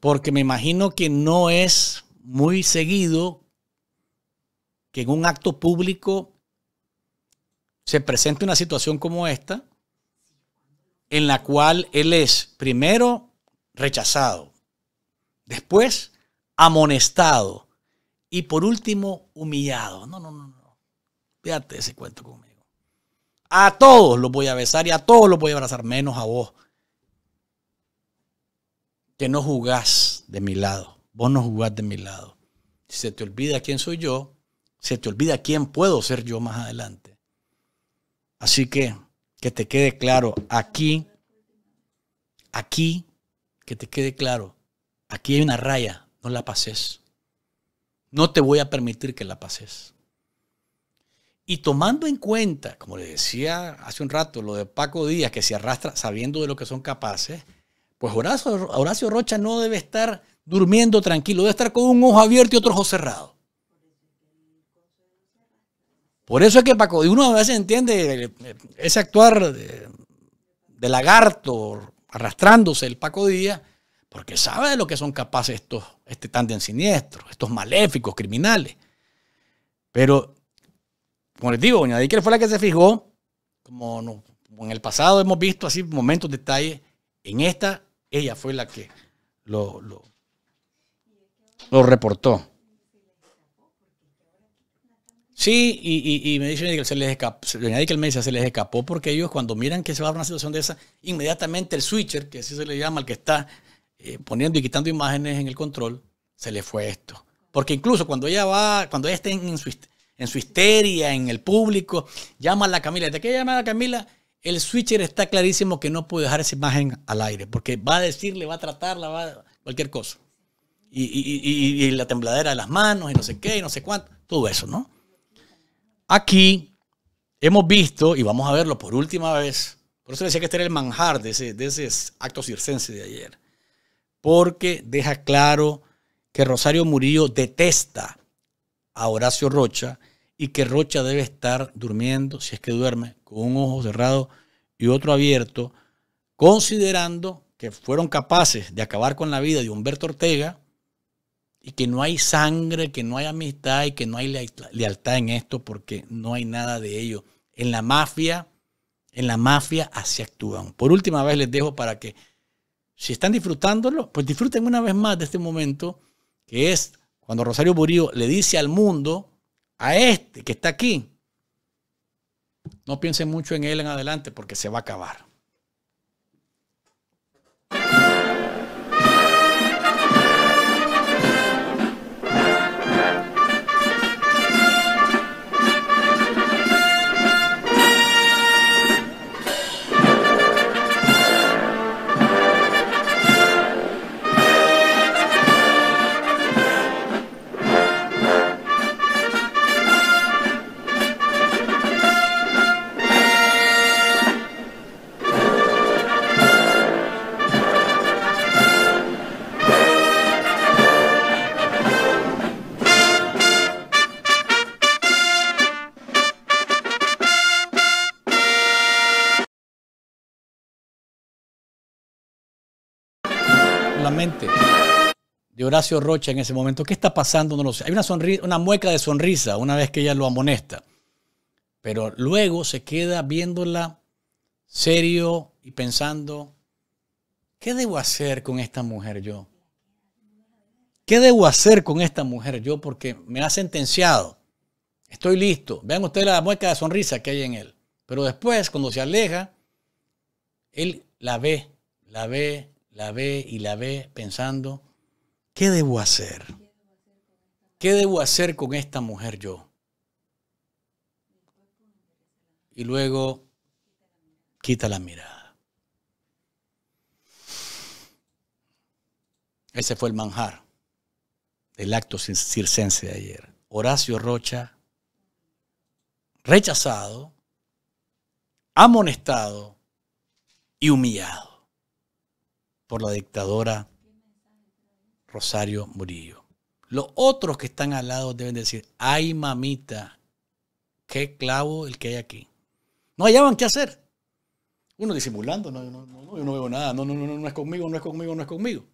porque me imagino que no es muy seguido que en un acto público se presenta una situación como esta, en la cual él es primero rechazado, después amonestado y por último humillado. No, no, no, no. Fíjate ese cuento conmigo. A todos los voy a besar y a todos los voy a abrazar, menos a vos. Que no jugás de mi lado. Vos no jugás de mi lado. Si se te olvida quién soy yo, se te olvida quién puedo ser yo más adelante. Así que que te quede claro, aquí, aquí, que te quede claro, aquí hay una raya, no la pases. No te voy a permitir que la pases. Y tomando en cuenta, como le decía hace un rato, lo de Paco Díaz, que se arrastra sabiendo de lo que son capaces, pues Horacio, Horacio Rocha no debe estar durmiendo tranquilo, debe estar con un ojo abierto y otro ojo cerrado. Por eso es que Paco, uno a veces entiende ese actuar de, lagarto arrastrándose el Paco Díaz, porque sabe de lo que son capaces estos, este tándem siniestro, estos maléficos criminales. Pero, como les digo, doña Díaz fue la que se fijó, como, no, en el pasado hemos visto así momentos, detalles, en esta ella fue la que lo, lo reportó. Sí, y, me dice que se les escapó, que me dice, se les escapó porque ellos cuando miran que se va a una situación de esa, inmediatamente el switcher, que así se le llama, el que está eh, poniendo y quitando imágenes en el control, se le fue esto. Porque incluso cuando ella va, cuando ella está en su, en su histeria, en el público, llama a la Camila. ¿De qué llama a Camila? El switcher está clarísimo que no puede dejar esa imagen al aire, porque va a decirle, va a tratarla, va a cualquier cosa. Y, y, y, la tembladera de las manos y no sé qué y no sé cuánto, todo eso, ¿no? Aquí hemos visto, y vamos a verlo por última vez, por eso decía que este era el manjar de ese, de ese acto circense de ayer, porque deja claro que Rosario Murillo detesta a Horacio Rocha y que Rocha debe estar durmiendo, si es que duerme, con un ojo cerrado y otro abierto, considerando que fueron capaces de acabar con la vida de Humberto Ortega y que no hay sangre, que no hay amistad y que no hay lealtad en esto porque no hay nada de ello. En la mafia, en la mafia así actúan. Por última vez les dejo para que si están disfrutándolo, pues disfruten una vez más de este momento que es cuando Rosario Burillo le dice al mundo, a este que está aquí, no piensen mucho en él en adelante porque se va a acabar. la mente de Horacio Rocha en ese momento. ¿Qué está pasando? No lo sé. Hay una, una mueca de sonrisa una vez que ella lo amonesta. Pero luego se queda viéndola serio y pensando, ¿qué debo hacer con esta mujer yo? ¿Qué debo hacer con esta mujer yo? Porque me ha sentenciado. Estoy listo. Vean ustedes la mueca de sonrisa que hay en él. Pero después, cuando se aleja, él la ve, la ve, la ve y la ve pensando, ¿qué debo hacer? ¿Qué debo hacer con esta mujer yo? Y luego quita la mirada. Ese fue el manjar del acto circense de ayer. Horacio Rocha, rechazado, amonestado y humillado por la dictadora Rosario Murillo. Los otros que están al lado deben decir, ay mamita, qué clavo el que hay aquí. No hallaban qué hacer. Uno disimulando, no, no, no, yo no veo nada, no, no, no, no es conmigo, no es conmigo, no es conmigo.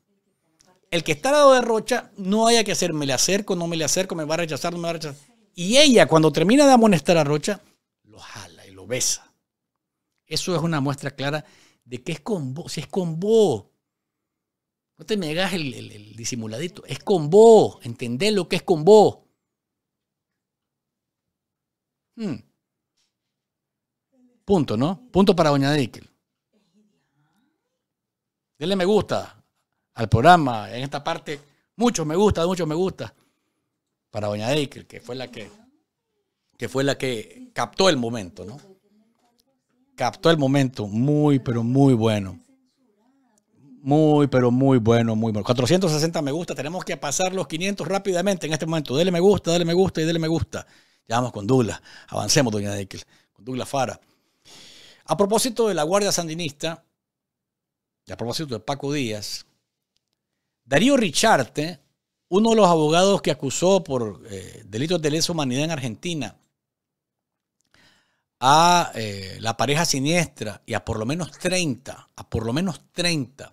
El que está al lado de Rocha, no haya que hacer, me le acerco, no me le acerco, me va a rechazar, no me va a rechazar. Y ella, cuando termina de amonestar a Rocha, lo jala y lo besa. Eso es una muestra clara de que es con vos, si es con vos, no te negas el, disimuladito. Es con vos. Entendés lo que es con vos. Hmm. Punto, ¿no? Punto para Doña Deikel. Denle me gusta al programa. En esta parte, muchos me gusta, muchos me gusta. Para Doña Deikel, que fue la que, que fue la que captó el momento, ¿no? Captó el momento. Muy, pero muy bueno. Muy, pero muy bueno, muy bueno. 460 me gusta. Tenemos que pasar los 500 rápidamente en este momento. Dele me gusta, dale me gusta y dele me gusta. Ya vamos con Douglas. Avancemos, doña Dekel. Con Douglas Fara. A propósito de la Guardia Sandinista y a propósito de Paco Díaz, Darío Richarte, uno de los abogados que acusó por eh, delitos de lesa humanidad en Argentina a eh, la pareja siniestra y a por lo menos 30, a por lo menos 30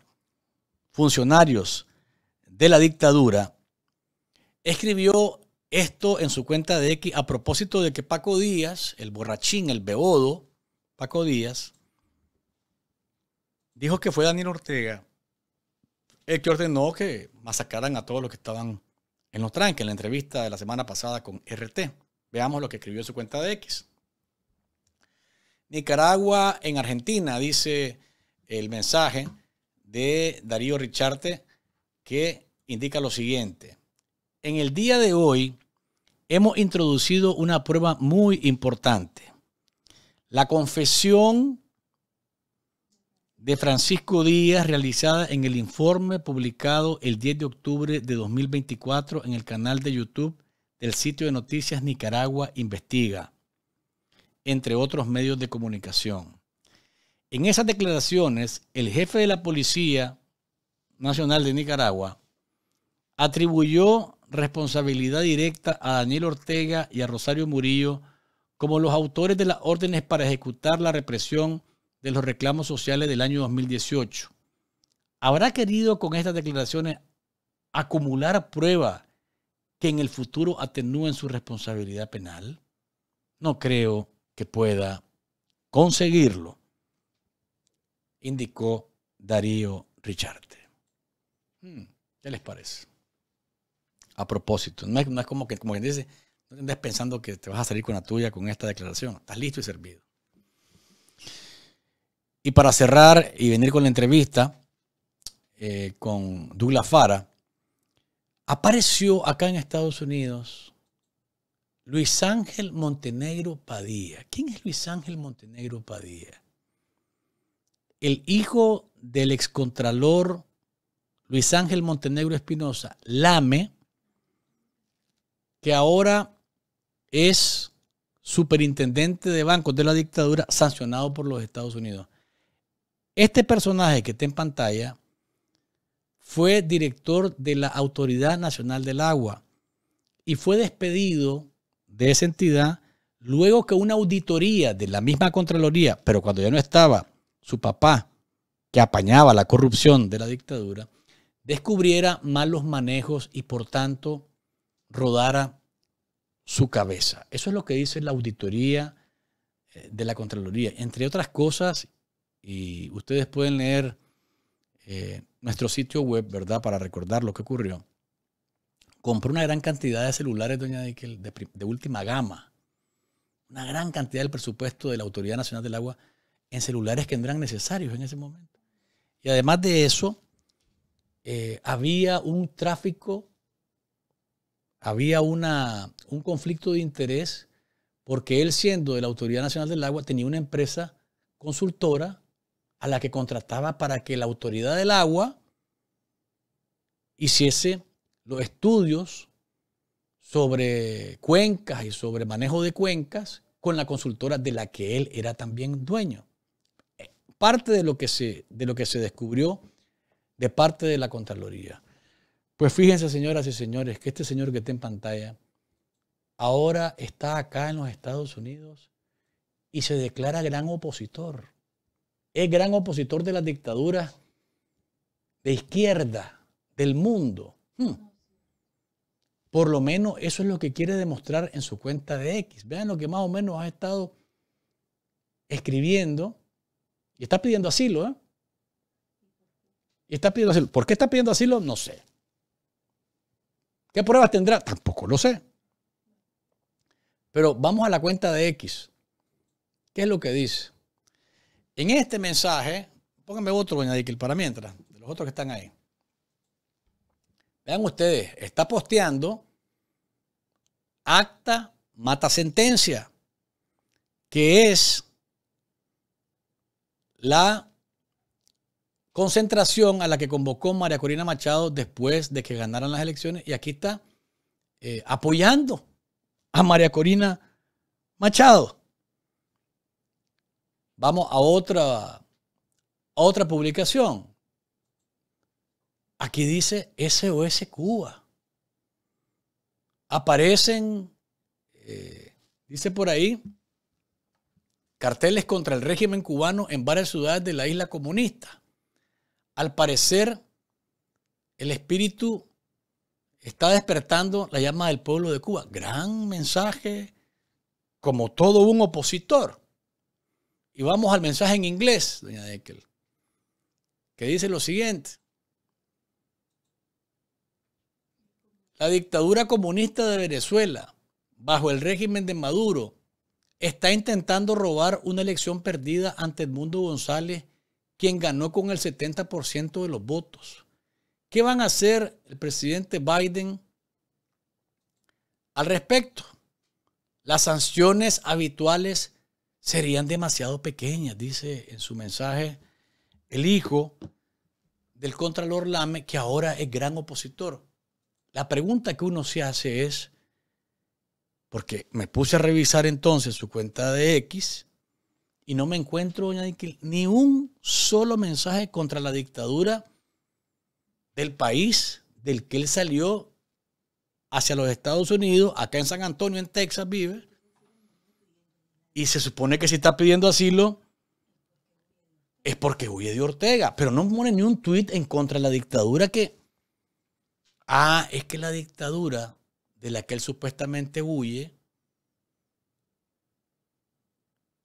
funcionarios de la dictadura, escribió esto en su cuenta de X a propósito de que Paco Díaz, el borrachín, el beodo, Paco Díaz, dijo que fue Daniel Ortega el que ordenó que masacraran a todos los que estaban en los tranques, en la entrevista de la semana pasada con RT. Veamos lo que escribió en su cuenta de X. Nicaragua en Argentina, dice el mensaje de Darío Richarte que indica lo siguiente. En el día de hoy hemos introducido una prueba muy importante. La confesión de Francisco Díaz realizada en el informe publicado el 10 de octubre de 2024 en el canal de YouTube del sitio de noticias Nicaragua Investiga, entre otros medios de comunicación. En esas declaraciones, el jefe de la Policía Nacional de Nicaragua atribuyó responsabilidad directa a Daniel Ortega y a Rosario Murillo como los autores de las órdenes para ejecutar la represión de los reclamos sociales del año 2018. ¿Habrá querido con estas declaraciones acumular prueba que en el futuro atenúen su responsabilidad penal? No creo que pueda conseguirlo indicó Darío Richarte. Hmm, ¿Qué les parece? A propósito, no es, como que, como quien dice, no andes pensando que te vas a salir con la tuya con esta declaración. Estás listo y servido. Y para cerrar y venir con la entrevista eh, con Douglas Fara, apareció acá en Estados Unidos Luis Ángel Montenegro Padilla. ¿Quién es Luis Ángel Montenegro Padilla? el hijo del excontralor Luis Ángel Montenegro Espinosa, Lame, que ahora es superintendente de bancos de la dictadura sancionado por los Estados Unidos. Este personaje que está en pantalla fue director de la Autoridad Nacional del Agua y fue despedido de esa entidad luego que una auditoría de la misma Contraloría, pero cuando ya no estaba su papá, que apañaba la corrupción de la dictadura, descubriera malos manejos y por tanto rodara su cabeza. Eso es lo que dice la auditoría eh, de la Contraloría. Entre otras cosas, y ustedes pueden leer eh, nuestro sitio web, ¿verdad? Para recordar lo que ocurrió. Compró una gran cantidad de celulares, doña de última gama. Una gran cantidad del presupuesto de la Autoridad Nacional del Agua en celulares que no eran necesarios en ese momento. Y además de eso, eh, había un tráfico, había una, un conflicto de interés, porque él siendo de la Autoridad Nacional del Agua tenía una empresa consultora a la que contrataba para que la Autoridad del Agua hiciese los estudios sobre cuencas y sobre manejo de cuencas con la consultora de la que él era también dueño parte de lo que se, de lo que se descubrió de parte de la Contraloría. Pues fíjense, señoras y señores, que este señor que está en pantalla ahora está acá en los Estados Unidos y se declara gran opositor. Es gran opositor de las dictaduras de izquierda del mundo. Hmm. Por lo menos eso es lo que quiere demostrar en su cuenta de X. Vean lo que más o menos ha estado escribiendo y está pidiendo asilo, ¿eh? Y está pidiendo asilo. ¿Por qué está pidiendo asilo? No sé. ¿Qué pruebas tendrá? Tampoco lo sé. Pero vamos a la cuenta de X. ¿Qué es lo que dice? En este mensaje, pónganme otro, doña para mientras, de los otros que están ahí. Vean ustedes, está posteando acta mata sentencia, que es la concentración a la que convocó María Corina Machado después de que ganaran las elecciones y aquí está eh, apoyando a María Corina Machado. Vamos a otra, otra publicación. Aquí dice SOS Cuba. Aparecen, eh, dice por ahí, carteles contra el régimen cubano en varias ciudades de la isla comunista. Al parecer, el espíritu está despertando la llama del pueblo de Cuba. Gran mensaje, como todo un opositor. Y vamos al mensaje en inglés, doña Deckel, que dice lo siguiente. La dictadura comunista de Venezuela, bajo el régimen de Maduro, está intentando robar una elección perdida ante Edmundo González, quien ganó con el 70% de los votos. ¿Qué van a hacer el presidente Biden al respecto? Las sanciones habituales serían demasiado pequeñas, dice en su mensaje el hijo del Contralor Lame, que ahora es gran opositor. La pregunta que uno se hace es, porque me puse a revisar entonces su cuenta de X y no me encuentro ni un solo mensaje contra la dictadura del país del que él salió hacia los Estados Unidos, acá en San Antonio, en Texas, vive. Y se supone que si está pidiendo asilo es porque huye de Ortega, pero no pone ni un tuit en contra de la dictadura que... Ah, es que la dictadura de la que él supuestamente huye,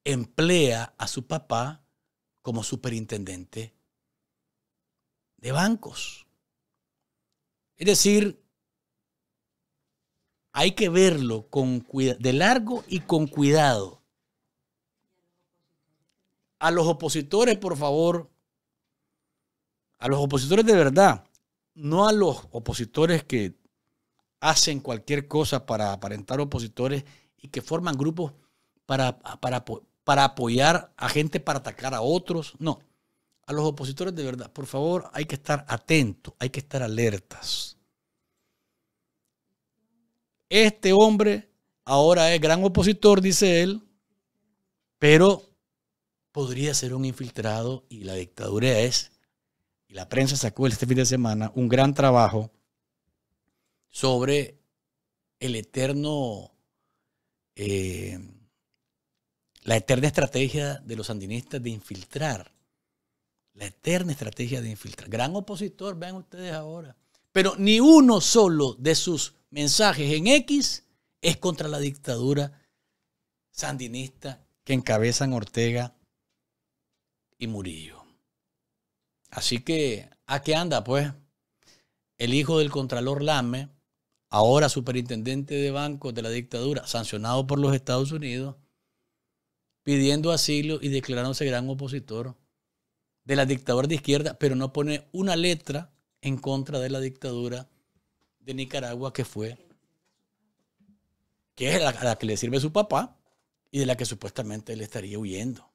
emplea a su papá como superintendente de bancos. Es decir, hay que verlo con de largo y con cuidado. A los opositores, por favor, a los opositores de verdad, no a los opositores que hacen cualquier cosa para aparentar opositores y que forman grupos para, para, para apoyar a gente para atacar a otros. No, a los opositores de verdad, por favor, hay que estar atentos, hay que estar alertas. Este hombre ahora es gran opositor, dice él, pero podría ser un infiltrado y la dictadura es, y la prensa sacó este fin de semana un gran trabajo sobre el eterno, eh, la eterna estrategia de los sandinistas de infiltrar. La eterna estrategia de infiltrar. Gran opositor, vean ustedes ahora. Pero ni uno solo de sus mensajes en X es contra la dictadura sandinista que encabezan Ortega y Murillo. Así que, ¿a qué anda? Pues el hijo del Contralor Lame ahora superintendente de bancos de la dictadura, sancionado por los Estados Unidos, pidiendo asilo y declarándose gran opositor de la dictadura de izquierda, pero no pone una letra en contra de la dictadura de Nicaragua que fue, que es la, la que le sirve su papá y de la que supuestamente él estaría huyendo.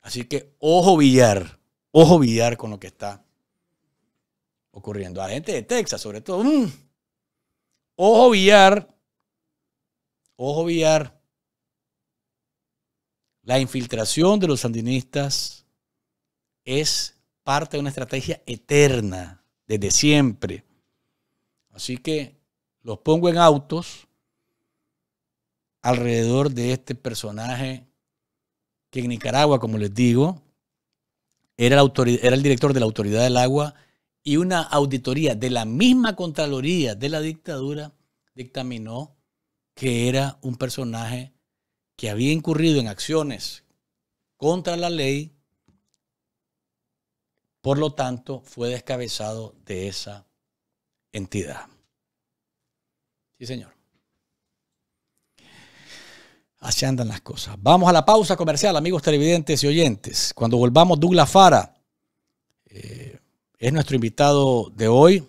Así que ojo billar, ojo billar con lo que está ocurriendo. A la gente de Texas, sobre todo. Mm. Ojo Villar Ojo Villar La infiltración de los sandinistas es parte de una estrategia eterna, desde siempre. Así que los pongo en autos alrededor de este personaje que en Nicaragua, como les digo, era era el director de la Autoridad del Agua y una auditoría de la misma Contraloría de la dictadura dictaminó que era un personaje que había incurrido en acciones contra la ley, por lo tanto fue descabezado de esa entidad. Sí, señor. Así andan las cosas. Vamos a la pausa comercial, amigos televidentes y oyentes. Cuando volvamos, Douglas Fara es nuestro invitado de hoy,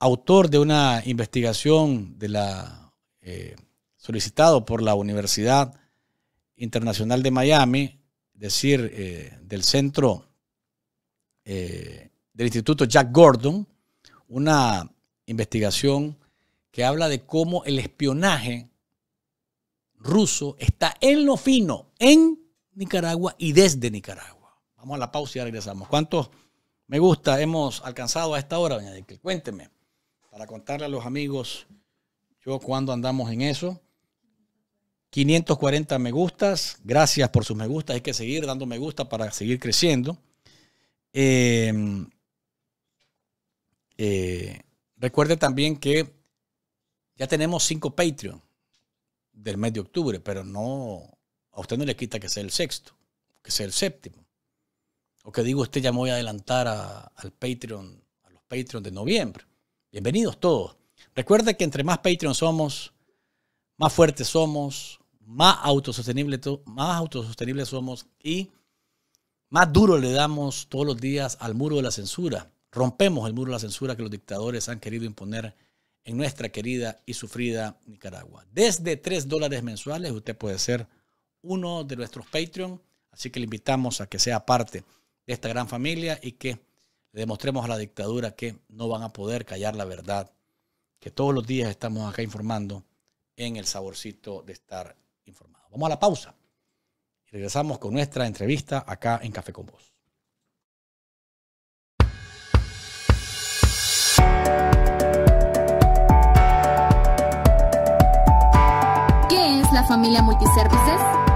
autor de una investigación de la, eh, solicitado por la Universidad Internacional de Miami, es decir, eh, del centro eh, del Instituto Jack Gordon, una investigación que habla de cómo el espionaje ruso está en lo fino, en Nicaragua y desde Nicaragua. Vamos a la pausa y regresamos. ¿Cuántos me gusta, hemos alcanzado a esta hora, doña Cuénteme, para contarle a los amigos, yo cuando andamos en eso. 540 me gustas, gracias por sus me gustas, hay que seguir dando me gusta para seguir creciendo. Em, eh, recuerde también que ya tenemos cinco Patreon del mes de octubre, pero no, a usted no le quita que sea el sexto, que sea el séptimo. Lo que digo usted, ya me voy a adelantar al Patreon, a los Patreons de noviembre. Bienvenidos todos. Recuerde que entre más Patreon somos, más fuertes somos, más autosostenibles, somos y más duro le damos todos los días al muro de la censura. Rompemos el muro de la censura que los dictadores han querido imponer en nuestra querida y sufrida Nicaragua. Desde 3 dólares mensuales usted puede ser uno de nuestros Patreon, así que le invitamos a que sea parte de esta gran familia y que le demostremos a la dictadura que no van a poder callar la verdad, que todos los días estamos acá informando en el saborcito de estar informado. Vamos a la pausa y regresamos con nuestra entrevista acá en Café con Vos. ¿Qué es la familia Multiservices?